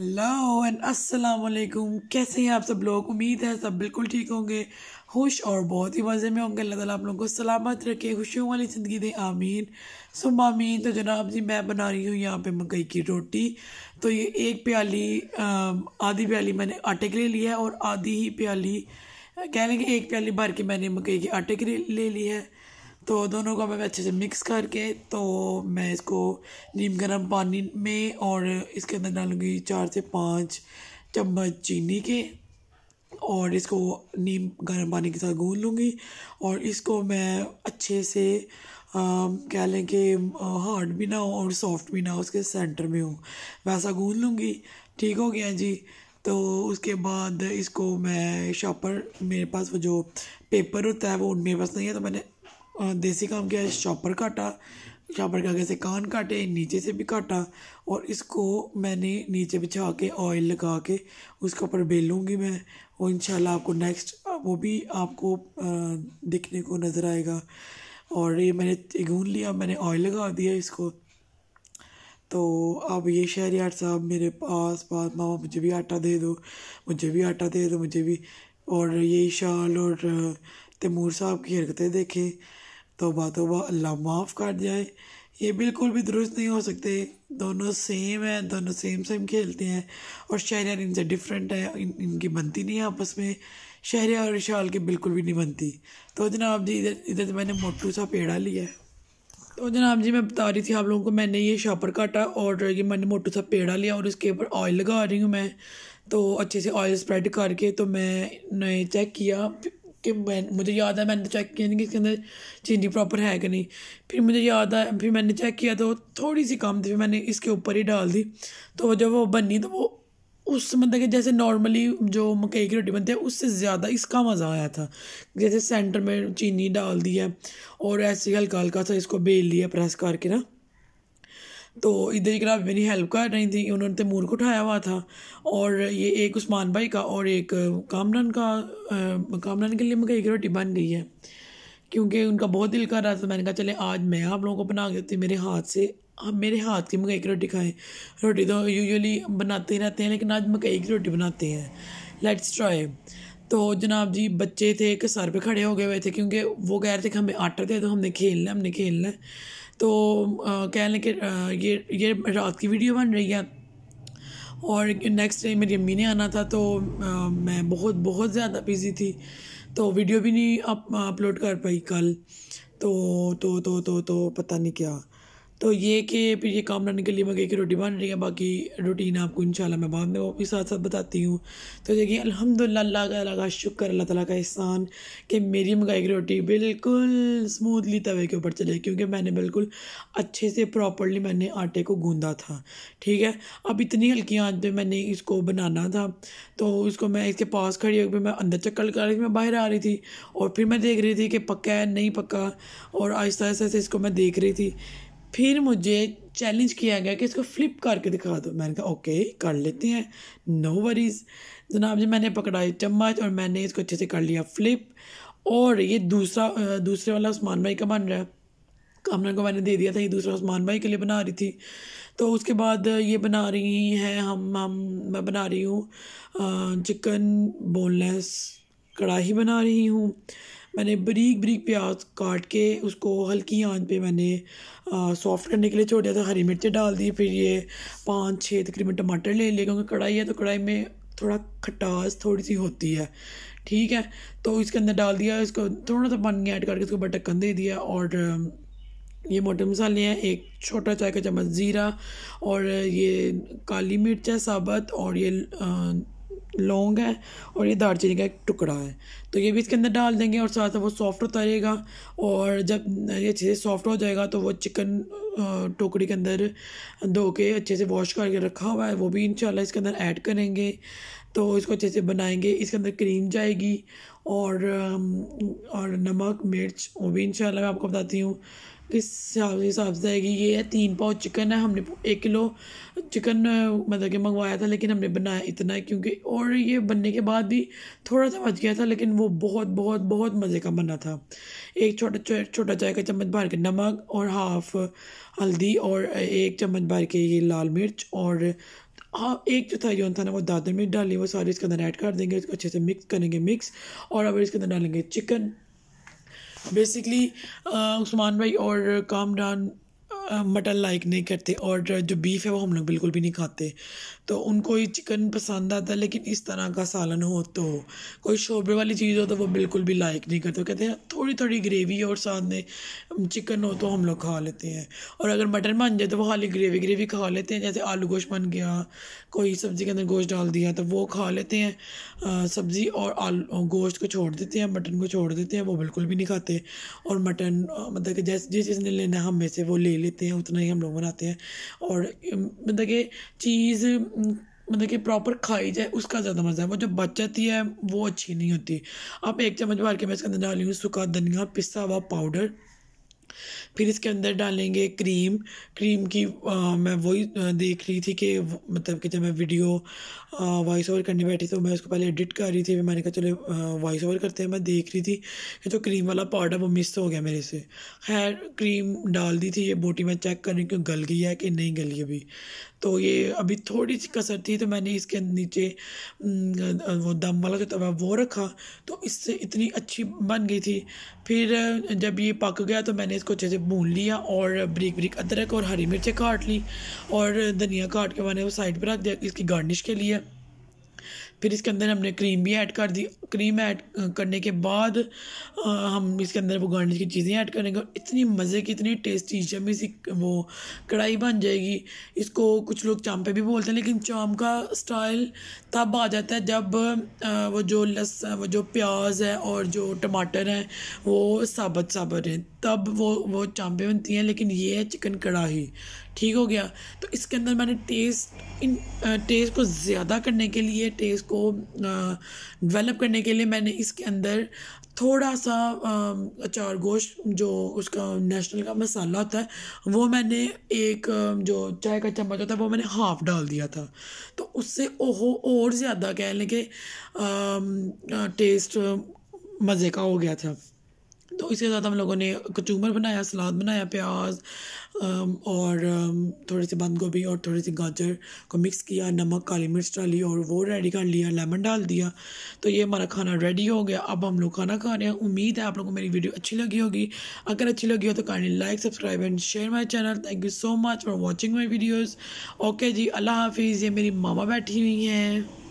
hello and अस्सलाम वालेकुम कैसे हैं आप सब लोग उम्मीद है सब बिल्कुल ठीक होंगे खुश और बहुत ही मज़े में होंगे अल्लाह ताला आप लोगों को सलामत रखे खुशियों वाली ज़िंदगी दे आमीन सुबह आमीन तो जनाब जी मैं बना रही हूँ यहाँ पे मकई की रोटी तो ये एक प्याली आधी प्याली मैंने आटे के लिए लिया है और आधी ही प्याली कह लेंगे एक प्याली भर के मैंने मकई के आटे के लिए ले ली है तो दोनों को मैं अच्छे से मिक्स करके तो मैं इसको नीम गर्म पानी में और इसके अंदर डालूँगी चार से पाँच चम्मच चीनी के और इसको नीम गर्म पानी के साथ गूंद लूँगी और इसको मैं अच्छे से आ, कह लें कि हार्ड भी ना हो और सॉफ्ट भी ना हो उसके सेंटर में हो वैसा गूंद लूँगी ठीक हो गया जी तो उसके बाद इसको मैं शॉपर मेरे पास वो जो पेपर होता है वो मेरे पास नहीं है तो मैंने देसी काम किया चॉपर काटा चॉपर के आगे से कान काटे नीचे से भी काटा और इसको मैंने नीचे बिछा के ऑयल लगा के उसके ऊपर बेलूँगी मैं और इन आपको नेक्स्ट वो भी आपको दिखने को नज़र आएगा और ये मैंने गून लिया मैंने ऑयल लगा दिया इसको तो अब ये शहर यार साहब मेरे पास पास मामा मुझे भी आटा दे दो मुझे भी आटा दे दो मुझे भी और ये शाल और तैमूर साहब की हरकतें देखें तोबा तोबा अल्लाह माफ़ कर जाए ये बिल्कुल भी दुरुस्त नहीं हो सकते दोनों सेम है दोनों सेम सेम खेलते हैं और शहरियार इनसे डिफरेंट है इन इनकी बनती नहीं है आपस में शहर और शाल की बिल्कुल भी नहीं बनती तो जनाब जी इधर इधर मैंने मोटू सा पेड़ा लिया है तो जनाब जी मैं बता रही थी आप लोगों को मैंने ये शॉपर काटा और ये मैंने मोटू सा पेड़ा लिया और इसके ऊपर ऑयल लगा रही हूँ मैं तो अच्छे से ऑयल स्प्रेड करके तो मैंने चेक किया कि मैं मुझे याद है मैंने चेक किया नहीं कि इसके अंदर चीनी प्रॉपर है कि नहीं फिर मुझे याद आया फिर मैंने चेक किया तो थोड़ी सी कम थी फिर मैंने इसके ऊपर ही डाल दी तो जब वो बनी तो वो उस मतलब कि जैसे नॉर्मली जो मकई की रोटी बनती है उससे ज़्यादा इसका मज़ा आया था जैसे सेंटर में चीनी डाल दी है और ऐसे हल्का हल्का सा इसको बेल लिया प्रेस करके ना तो इधर ही आप मेरी हेल्प कर रही थी उन्होंने तो को उठाया हुआ था और ये एक उस्मान भाई का और एक कामरान का कामरान के लिए मगर एक रोटी बन गई है क्योंकि उनका बहुत दिल कर रहा था तो मैंने कहा चले आज मैं आप लोगों को बना के देती मेरे हाथ से हम मेरे हाथ की मकई की रोटी खाएं रोटी तो यूजुअली बनाते ही रहते हैं लेकिन आज मकई की रोटी बनाते हैं लेट्स ट्राई तो जनाब जी बच्चे थे एक सर पे खड़े हो गए हुए थे क्योंकि वो कह रहे थे कि हमें आटा दे तो हमने खेलना है हमने खेलना है तो कह लें कि ये ये रात की वीडियो बन रही है और नेक्स्ट डे मेरी अम्मी ने आना था तो आ, मैं बहुत बहुत ज़्यादा बिज़ी थी तो वीडियो भी नहीं अपलोड कर पाई कल तो तो तो तो तो पता नहीं क्या तो ये कि फिर ये काम लाने के लिए मैं गई रोटी बन रही है बाकी रूटीन आपको इंशाल्लाह मैं बाद में वो भी साथ साथ बताती हूँ तो देखिए अल्हम्दुलिल्लाह अल्लाह का अल्लाह का शुक्र अल्लाह ताला का एहसान कि मेरी मंगाई की रोटी बिल्कुल स्मूथली तवे के ऊपर चले क्योंकि मैंने बिल्कुल अच्छे से प्रॉपरली मैंने आटे को गूँधा था ठीक है अब इतनी हल्की आँच पर मैंने इसको बनाना था तो उसको मैं इसके पास खड़ी होकर मैं अंदर चक्कर लगा रही थी मैं बाहर आ रही थी और फिर मैं देख रही थी कि पक्का है नहीं पक्का और आहिस्ता आहिस्ता इसको मैं देख रही थी फिर मुझे चैलेंज किया गया कि इसको फ्लिप करके दिखा दो मैंने कहा ओके कर लेते हैं नो वरीज जनाब जी मैंने पकड़ा चम्मच और मैंने इसको अच्छे से कर लिया फ्लिप और ये दूसरा दूसरे वाला उस्मान भाई का बन रहा है कामना को मैंने दे दिया था ये दूसरा उस्मान भाई के लिए बना रही थी तो उसके बाद ये बना रही हैं हम हम मैं बना रही हूँ चिकन बोनलेस कढ़ाही बना रही हूँ मैंने बरीक बरीक प्याज काट के उसको हल्की आंच पे मैंने सॉफ्ट करने के लिए छोड़ दिया था हरी मिर्चें डाल दी फिर ये पाँच छः तकरीबन टमाटर ले लिए क्योंकि कढ़ाई है तो कढ़ाई में थोड़ा खटास थोड़ी सी होती है ठीक है तो इसके अंदर डाल दिया इसको थोड़ा सा पानी ऐड करके इसको बटक्कन दे दिया और ये मोटे मसाले हैं एक छोटा चाय का चम्मच ज़ीरा और ये काली मिर्च है साबत और ये आ, लौंग है और ये दालचीनी का एक टुकड़ा है तो ये भी इसके अंदर डाल देंगे और साथ साथ वो सॉफ्ट होता रहेगा और जब ये अच्छे से सॉफ्ट हो जाएगा तो वो चिकन टोकरी के अंदर धो के अच्छे से वॉश करके रखा हुआ है वो भी इंशाल्लाह इसके अंदर ऐड करेंगे तो इसको अच्छे से बनाएंगे इसके अंदर क्रीम जाएगी और और नमक मिर्च वो भी इंशाल्लाह मैं आपको बताती हूँ किस हिसाब से आएगी ये है तीन पाव चिकन है हमने एक किलो चिकन मतलब कि मंगवाया था लेकिन हमने बनाया इतना है क्योंकि और ये बनने के बाद भी थोड़ा सा बच गया था लेकिन वो बहुत बहुत बहुत मज़े का बना था एक छोटा छोटा चाय का चम्मच भर के नमक और हाफ हल्दी और एक चम्मच भर के ये लाल मिर्च और हाँ एक जो था जो था ना वो दादर मिर्च डाली वो सारी इसके अंदर ऐड कर देंगे इसको अच्छे से मिक्स करेंगे मिक्स और अब इसके अंदर डालेंगे चिकन बेसिकली उस्मान uh, भाई और कामरान uh, मटन लाइक नहीं करते और जो बीफ़ है वो हम लोग बिल्कुल भी नहीं खाते तो उनको ही चिकन पसंद आता लेकिन इस तरह का सालन हो तो कोई शोबे वाली चीज़ हो तो वो बिल्कुल भी लाइक नहीं करते कहते हैं थोड़ी थोड़ी ग्रेवी और साथ में चिकन हो तो हम लोग खा लेते हैं और अगर मटन बन जाए तो वो खाली ग्रेवी ग्रेवी खा लेते हैं जैसे आलू गोश्त बन गया कोई सब्ज़ी के अंदर गोश्त डाल दिया तो वो खा लेते हैं सब्ज़ी और आलू गोश्त को छोड़ देते हैं मटन को छोड़ देते हैं वो बिल्कुल भी नहीं खाते और मटन मतलब कि जैसे जिस चीज़ ने लेना हम में से वो ले लेते लेते हैं उतना ही हम लोग बनाते हैं और मतलब कि चीज़ मतलब कि प्रॉपर खाई जाए उसका ज़्यादा मज़ा है वो जो बचती है वो अच्छी नहीं होती आप एक चम्मच भर के मैं इसके अंदर डाली हूँ सूखा धनिया पिसा हुआ पाउडर फिर इसके अंदर डालेंगे क्रीम क्रीम की आ, मैं वही देख रही थी कि मतलब कि जब मैं वीडियो वॉइस ओवर करने बैठी तो मैं उसको पहले एडिट कर रही थी फिर मैंने कहा चलो वॉइस ओवर करते हैं मैं देख रही थी कि जो क्रीम वाला पाउडर वो मिस हो गया मेरे से खैर क्रीम डाल दी थी ये बोटी मैं चेक कर रही हूँ गल गई है कि नहीं गली अभी तो ये अभी थोड़ी सी कसर थी तो मैंने इसके नीचे वो दम वाला जो तवा वो रखा तो इससे इतनी अच्छी बन गई थी फिर जब ये पक गया तो मैंने इसको अच्छे से भून लिया और ब्रिक ब्रिक अदरक और हरी मिर्चें काट ली और धनिया काट के मैंने वो साइड पर रख दिया इसकी गार्निश के लिए फिर इसके अंदर हमने क्रीम भी ऐड कर दी क्रीम ऐड करने के बाद हम इसके अंदर वो गार्निश की चीज़ें ऐड करेंगे इतनी मज़े की इतनी टेस्टी जमी सी वो कढ़ाई बन जाएगी इसको कुछ लोग चाम्पे भी बोलते हैं लेकिन चाम का स्टाइल तब आ जाता है जब वो जो लस वो जो प्याज है और जो टमाटर हैं वो साबत साबत हैं तब वो वो चांपे बनती हैं लेकिन ये है चिकन कढ़ाई ठीक हो गया तो इसके अंदर मैंने टेस्ट इन टेस्ट को ज़्यादा करने के लिए टेस्ट को डेवलप करने के लिए मैंने इसके अंदर थोड़ा सा अचार गोश्त जो उसका नेशनल का मसाला होता है वो मैंने एक जो चाय का चम्मच होता है वो मैंने हाफ डाल दिया था तो उससे ओहो और ज़्यादा कह लें कि टेस्ट मज़े का हो गया था तो इसके साथ हम लोगों ने कचूमर बनाया सलाद बनाया प्याज और थोड़े से बंद गोभी और थोड़े से गाजर को मिक्स किया नमक काली मिर्च डाली और वो रेडी कर लिया लेमन डाल दिया तो ये हमारा खाना रेडी हो गया अब हम लोग खाना खा रहे हैं उम्मीद है आप लोगों को मेरी वीडियो अच्छी लगी होगी अगर अच्छी लगी हो तो kindly like subscribe and share my channel thank you so much for watching my videos okay जी अल्लाह हाफिज़ ये मेरी मामा बैठी हुई हैं